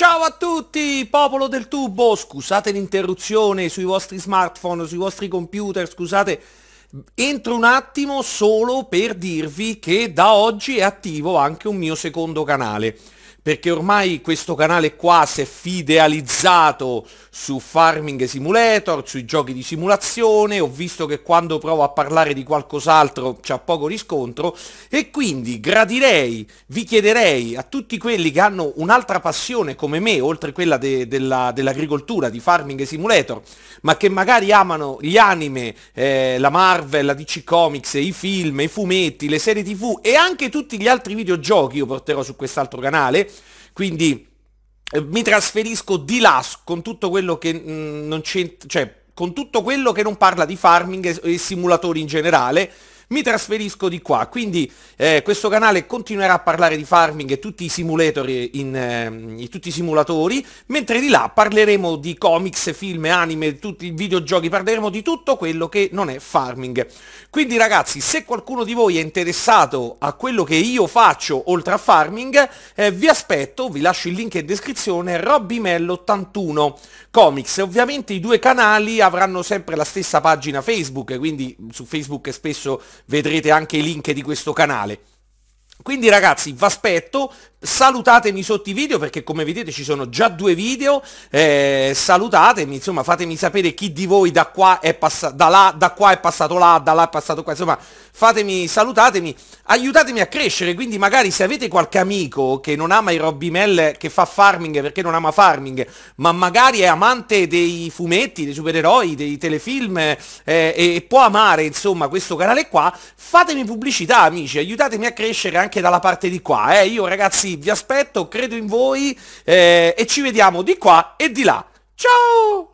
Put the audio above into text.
Ciao a tutti, popolo del tubo! Scusate l'interruzione sui vostri smartphone, sui vostri computer, scusate. Entro un attimo solo per dirvi che da oggi è attivo anche un mio secondo canale perché ormai questo canale qua si è fidealizzato su Farming Simulator, sui giochi di simulazione, ho visto che quando provo a parlare di qualcos'altro c'è poco riscontro e quindi gradirei, vi chiederei a tutti quelli che hanno un'altra passione come me, oltre quella de della dell'agricoltura, di Farming Simulator, ma che magari amano gli anime, eh, la Marvel, la DC Comics, i film, i fumetti, le serie tv e anche tutti gli altri videogiochi, io porterò su quest'altro canale, quindi eh, mi trasferisco di là con tutto quello che mh, mm, non c'entra, cioè con tutto quello che non parla di farming e, e simulatori in generale, mi trasferisco di qua. Quindi eh, questo canale continuerà a parlare di farming e tutti i simulator in, eh, tutti i simulatori, mentre di là parleremo di comics, film, anime, tutti i videogiochi, parleremo di tutto quello che non è farming. Quindi ragazzi, se qualcuno di voi è interessato a quello che io faccio oltre a farming, eh, vi aspetto, vi lascio il link in descrizione, robbimello81 comics. Ovviamente i due canali avranno sempre la stessa pagina Facebook, quindi su Facebook spesso vedrete anche i link di questo canale. Quindi ragazzi vi aspetto, salutatemi sotto i video perché come vedete ci sono già due video eh, salutatemi insomma fatemi sapere chi di voi da qua è passato da là da qua è passato là da là è passato qua insomma fatemi salutatemi aiutatemi a crescere quindi magari se avete qualche amico che non ama i Robby Mel che fa farming perché non ama farming ma magari è amante dei fumetti dei supereroi dei telefilm eh, e può amare insomma questo canale qua fatemi pubblicità amici aiutatemi a crescere anche dalla parte di qua eh io ragazzi ragazzi, vi aspetto, credo in voi eh, e ci vediamo di qua e di là. Ciao!